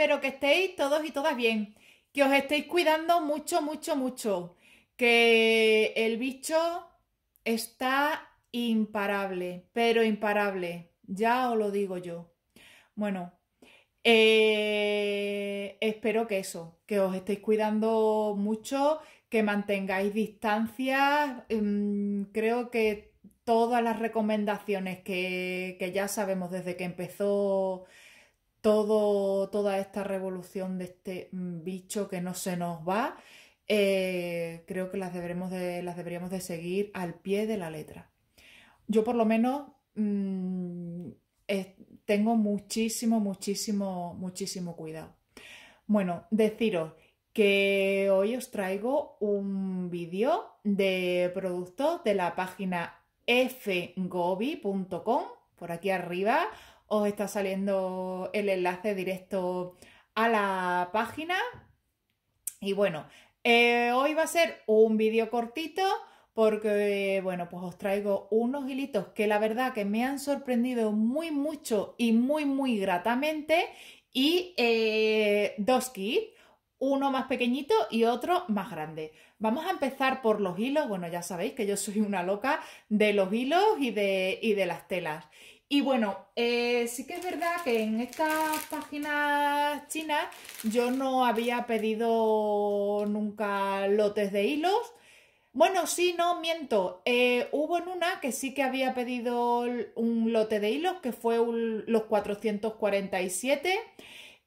espero que estéis todos y todas bien, que os estéis cuidando mucho, mucho, mucho, que el bicho está imparable, pero imparable, ya os lo digo yo. Bueno, eh, espero que eso, que os estéis cuidando mucho, que mantengáis distancia. Em, creo que todas las recomendaciones que, que ya sabemos desde que empezó todo, toda esta revolución de este mm, bicho que no se nos va, eh, creo que las, deberíamos de seguir al pie de la letra. Yo por lo menos mm, tengo muchísimo, muchísimo, muchísimo cuidado. Bueno, deciros que hoy os traigo un vídeo de productos de la página fgobi.com, por aquí arriba os está saliendo el enlace directo a la página. Y bueno, eh, hoy va a ser un vídeo cortito porque, bueno, pues os traigo unos hilitos que la verdad que me han sorprendido muy mucho y muy, muy gratamente. Y eh, dos kits, uno más pequeñito y otro más grande. Vamos a empezar por los hilos. Bueno, ya sabéis que yo soy una loca de los hilos y de, y de las telas. Y bueno, eh, sí que es verdad que en estas páginas chinas yo no había pedido nunca lotes de hilos. Bueno, sí, no, miento. Eh, hubo en una que sí que había pedido un lote de hilos, que fue los 447,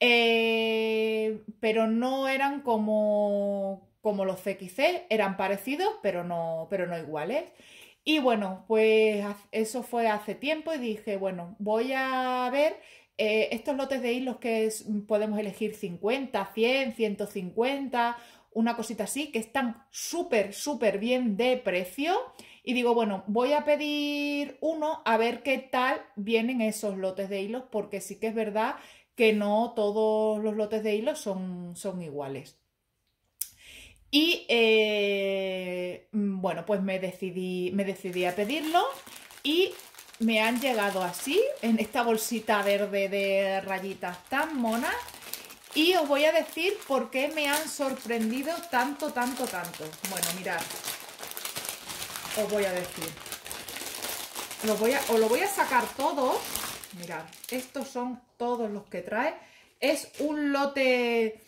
eh, pero no eran como, como los CXC, eran parecidos, pero no, pero no iguales. Y bueno, pues eso fue hace tiempo y dije, bueno, voy a ver eh, estos lotes de hilos que podemos elegir 50, 100, 150, una cosita así, que están súper, súper bien de precio. Y digo, bueno, voy a pedir uno a ver qué tal vienen esos lotes de hilos, porque sí que es verdad que no todos los lotes de hilos son, son iguales. Y eh, mm, bueno, pues me decidí, me decidí a pedirlo y me han llegado así, en esta bolsita verde de rayitas tan monas. Y os voy a decir por qué me han sorprendido tanto, tanto, tanto. Bueno, mirad, os voy a decir. voy os lo voy a sacar todo. Mirad, estos son todos los que trae. Es un lote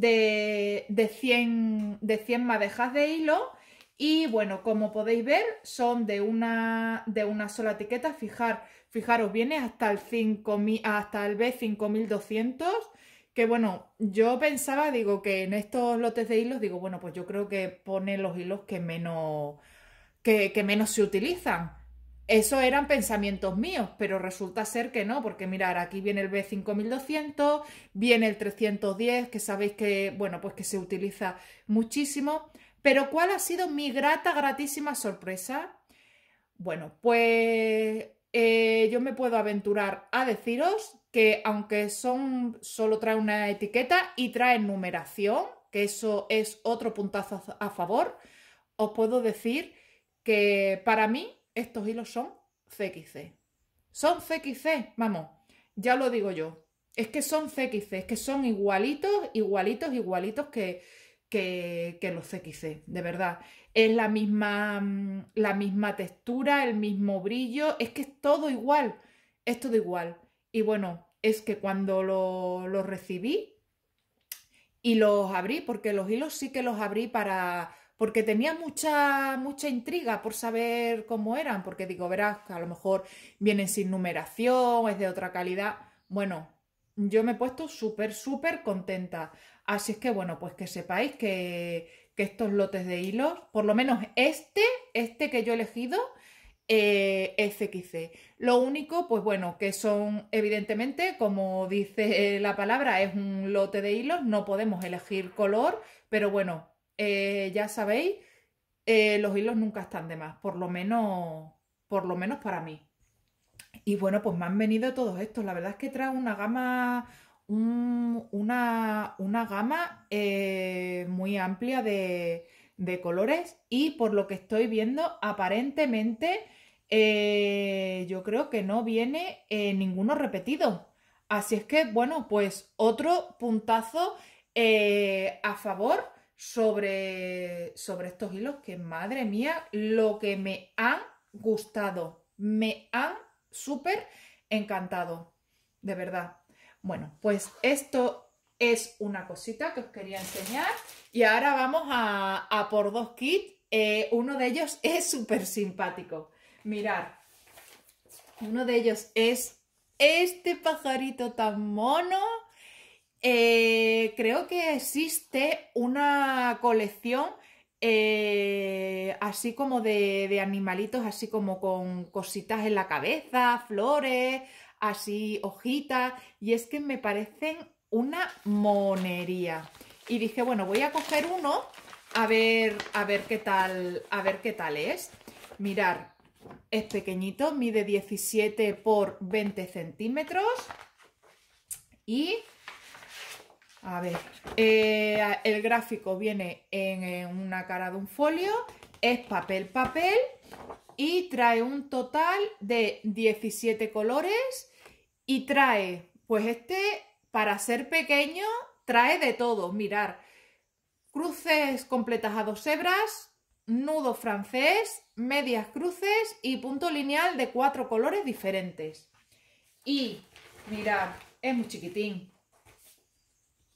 de, de, 100, de madejas de hilo y bueno, como podéis ver, son de una, de una sola etiqueta. Fijar, fijaros, viene hasta el, 5000 hasta el B5200, que bueno, yo pensaba, digo, que en estos lotes de hilos, digo, bueno, pues yo creo que pone los hilos que menos, que menos se utilizan. Eso eran pensamientos míos, pero resulta ser que no, porque mirar, aquí viene el B5200, viene el 310, que sabéis que, bueno, pues que se utiliza muchísimo. Pero ¿cuál ha sido mi grata, gratísima sorpresa? Bueno, pues eh, yo me puedo aventurar a deciros que aunque son solo trae una etiqueta y trae numeración, que eso es otro puntazo a favor, os puedo decir que para mí estos hilos son CXC. Son CXC, vamos, ya lo digo yo. Es que son CXC, es que son igualitos, igualitos, igualitos que, que, los CXC, de verdad. Es la misma, mm, la misma textura, el mismo brillo, es que es todo igual, es todo igual. Y bueno, es que cuando los lo recibí y los abrí, porque los hilos sí que los abrí para porque tenía mucha, mucha intriga por saber cómo eran, porque digo, verás, que a lo mejor vienen sin numeración, es de otra calidad. Bueno, yo me he puesto súper, súper contenta. Así es que, bueno, pues que sepáis que, estos lotes de hilos, por lo menos este, este que yo he elegido, eh, es XC. Lo único, pues bueno, que son, evidentemente, como dice la palabra, es un lote de hilos, no podemos elegir color, pero bueno, eh, ya sabéis, eh, los hilos nunca están de más, por lo menos, por lo menos para mí. Y bueno, pues me han venido todos estos. La verdad es que trae una gama, una, una, gama eh, muy amplia de, colores y por lo que estoy viendo, aparentemente yo creo que no viene ninguno repetido. Así es que, bueno, pues otro puntazo a favor sobre, sobre estos hilos, que madre mía, lo que me han gustado, me han súper encantado, de verdad. Bueno, pues esto es una cosita que os quería enseñar y ahora vamos a, por dos kits. Eh, uno de ellos es súper simpático. Mirad, uno de ellos es este pajarito tan mono eh, creo que existe una colección eh, así como de, animalitos, así como con cositas en la cabeza, flores, así hojitas, y es que me parecen una monería. Y dije, bueno, voy a coger uno a ver, a ver qué tal, a ver qué tal es. Mirar, es pequeñito, mide 17 por 20 centímetros y a ver, eh, el gráfico viene en, una cara de un folio, es papel, papel y trae un total de 17 colores y trae, pues este, para ser pequeño, trae de todo, mirar, cruces completas a dos hebras, nudo francés, medias cruces y punto lineal de cuatro colores diferentes. Y mirad, es muy chiquitín.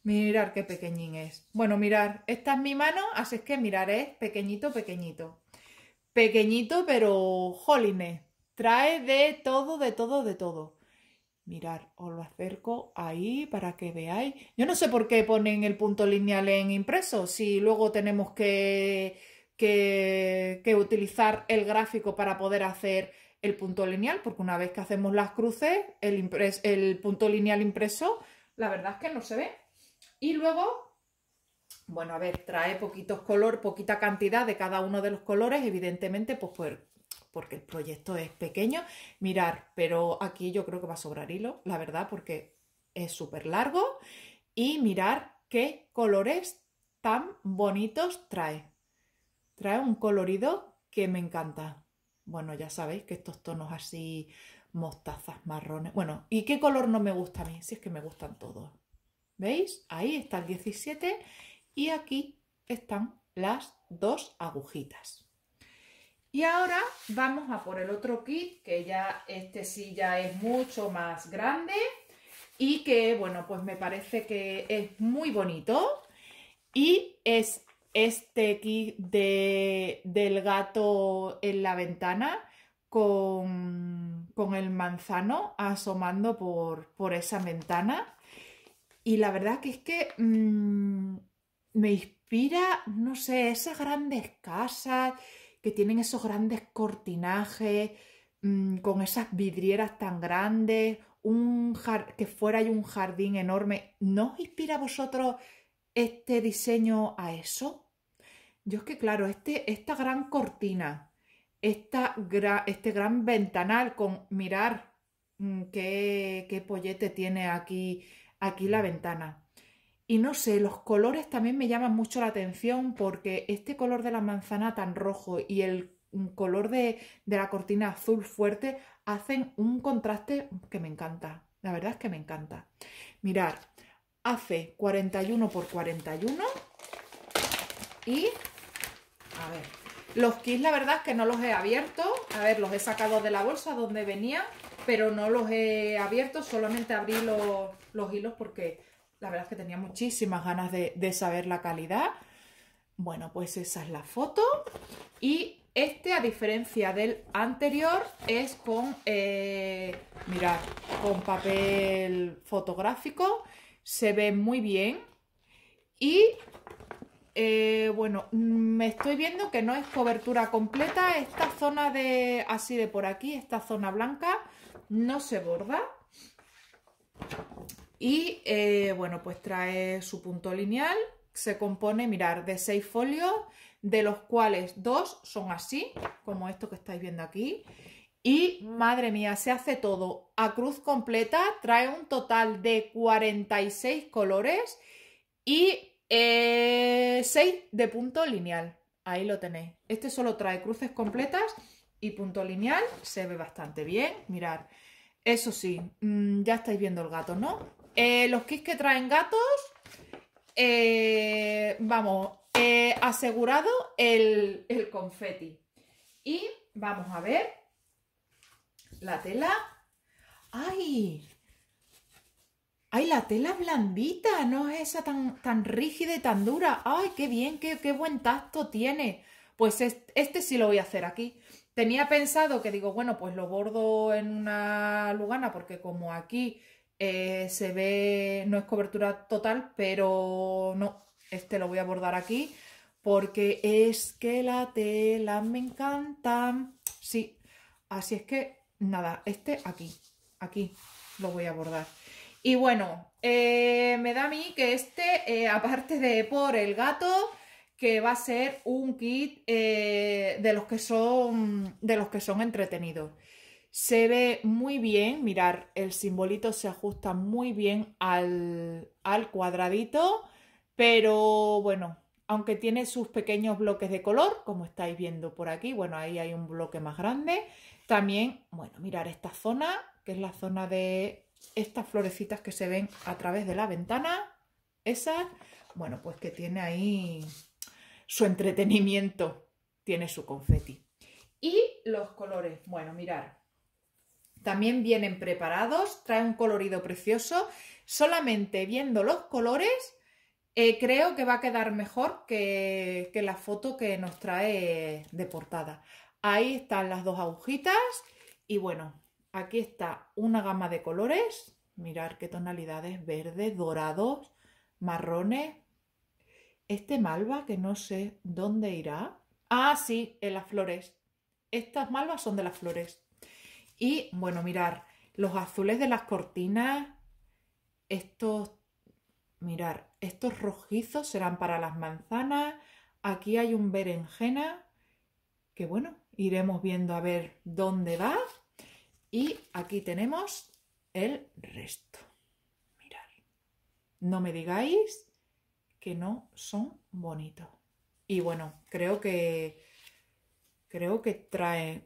Mirar qué pequeñín es. Bueno, mirar, esta es mi mano, así es que mirar es ¿eh? pequeñito, pequeñito. Pequeñito, pero jolines. Trae de todo, de todo, de todo. Mirar, os lo acerco ahí para que veáis. Yo no sé por qué ponen el punto lineal en impreso, si luego tenemos que, que, utilizar el gráfico para poder hacer el punto lineal, porque una vez que hacemos las cruces, el, el punto lineal impreso, la verdad es que no se ve. Y luego, bueno, a ver, trae poquitos color, poquita cantidad de cada uno de los colores, evidentemente, pues, pues, porque el proyecto es pequeño. Mirar, pero aquí yo creo que va a sobrar hilo, la verdad, porque es súper largo. Y mirar qué colores tan bonitos trae. Trae un colorido que me encanta. Bueno, ya sabéis que estos tonos así, mostazas marrones. Bueno, ¿y qué color no me gusta a mí? Si es que me gustan todos. ¿Veis? Ahí está el 17 y aquí están las dos agujitas. Y ahora vamos a por el otro kit, que ya este sí ya es mucho más grande y que, bueno, pues me parece que es muy bonito. Y es este kit de, del gato en la ventana con, con el manzano asomando por, por esa ventana. Y la verdad que es que mm, me inspira, no sé, esas grandes casas que tienen esos grandes cortinajes, mm, con esas vidrieras tan grandes, un que fuera hay un jardín enorme. ¿No inspira a vosotros este diseño a eso? Yo es que, claro, este, esta gran cortina, esta este gran ventanal con mirar mm, qué, qué pollete tiene aquí aquí la ventana. Y no sé, los colores también me llaman mucho la atención porque este color de la manzana tan rojo y el color de, de la cortina azul fuerte hacen un contraste que me encanta. La verdad es que me encanta. Mirad, hace 41 por 41 y a ver, los kits la verdad es que no los he abierto. A ver, los he sacado de la bolsa donde venía pero no los he abierto, solamente abrí los, hilos porque la verdad es que tenía muchísimas ganas de, saber la calidad. Bueno, pues esa es la foto. Y este, a diferencia del anterior, es con, eh, mirad, con papel fotográfico. Se ve muy bien. Y, eh, bueno, me estoy viendo que no es cobertura completa. Esta zona de, así de por aquí, esta zona blanca, no se borda y eh, bueno pues trae su punto lineal se compone mirar de seis folios de los cuales dos son así como esto que estáis viendo aquí y madre mía se hace todo a cruz completa trae un total de 46 colores y 6 eh, de punto lineal ahí lo tenéis este solo trae cruces completas y punto lineal, se ve bastante bien, mirad. Eso sí, mm, ya estáis viendo el gato, ¿no? Eh, los kits que traen gatos, eh, vamos, eh, asegurado el, el confeti. Y vamos a ver la tela. ¡Ay! ¡Ay, la tela blandita! No es esa tan, tan rígida y tan dura. ¡Ay, qué bien! Qué, buen tacto tiene! Pues este sí lo voy a hacer aquí. Tenía pensado que digo, bueno, pues lo bordo en una lugana porque como aquí eh, se ve, no es cobertura total, pero no, este lo voy a bordar aquí porque es que la tela me encanta. Sí, así es que nada, este aquí, aquí lo voy a bordar. Y bueno, eh, me da a mí que este, eh, aparte de por el gato, que va a ser un kit eh, de, los que son, de los que son entretenidos. Se ve muy bien, mirar, el simbolito se ajusta muy bien al, al cuadradito, pero bueno, aunque tiene sus pequeños bloques de color, como estáis viendo por aquí, bueno, ahí hay un bloque más grande. También, bueno, mirar esta zona, que es la zona de estas florecitas que se ven a través de la ventana, esas, bueno, pues que tiene ahí su entretenimiento tiene su confeti. Y los colores, bueno, mirar. También vienen preparados, trae un colorido precioso. Solamente viendo los colores, eh, creo que va a quedar mejor que, la foto que nos trae de portada. Ahí están las dos agujitas y bueno, aquí está una gama de colores. Mirar qué tonalidades, verde, dorados, marrones, este malva que no sé dónde irá. Ah, sí, en las flores. Estas malvas son de las flores. Y bueno, mirar, los azules de las cortinas, estos, mirar, estos rojizos serán para las manzanas. Aquí hay un berenjena, que bueno, iremos viendo a ver dónde va. Y aquí tenemos el resto. Mirar. No me digáis que no son bonitos. Y bueno, creo que creo que trae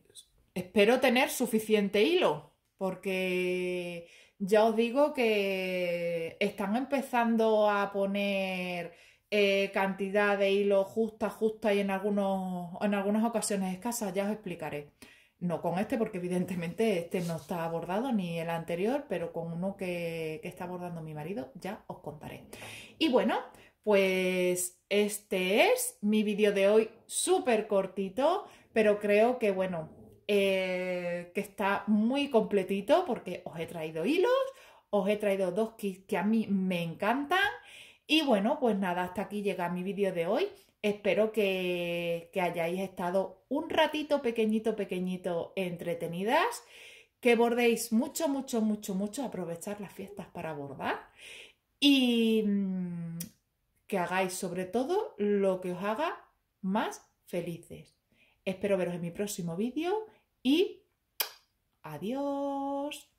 espero tener suficiente hilo porque ya os digo que están empezando a poner eh, cantidad de hilo justa, justa y en, algunos, en algunas ocasiones escasas, ya os explicaré. No con este, porque evidentemente este no está abordado ni el anterior, pero con uno que, que está abordando mi marido ya os contaré. Y bueno, pues este es mi vídeo de hoy, súper cortito, pero creo que bueno, eh, que está muy completito porque os he traído hilos, os he traído dos kits que a mí me encantan. Y bueno, pues nada, hasta aquí llega mi vídeo de hoy. Espero que, que hayáis estado un ratito pequeñito, pequeñito entretenidas, que bordéis mucho, mucho, mucho, mucho, aprovechar las fiestas para bordar. Y mm, que hagáis sobre todo lo que os haga más felices. Espero veros en mi próximo vídeo y adiós.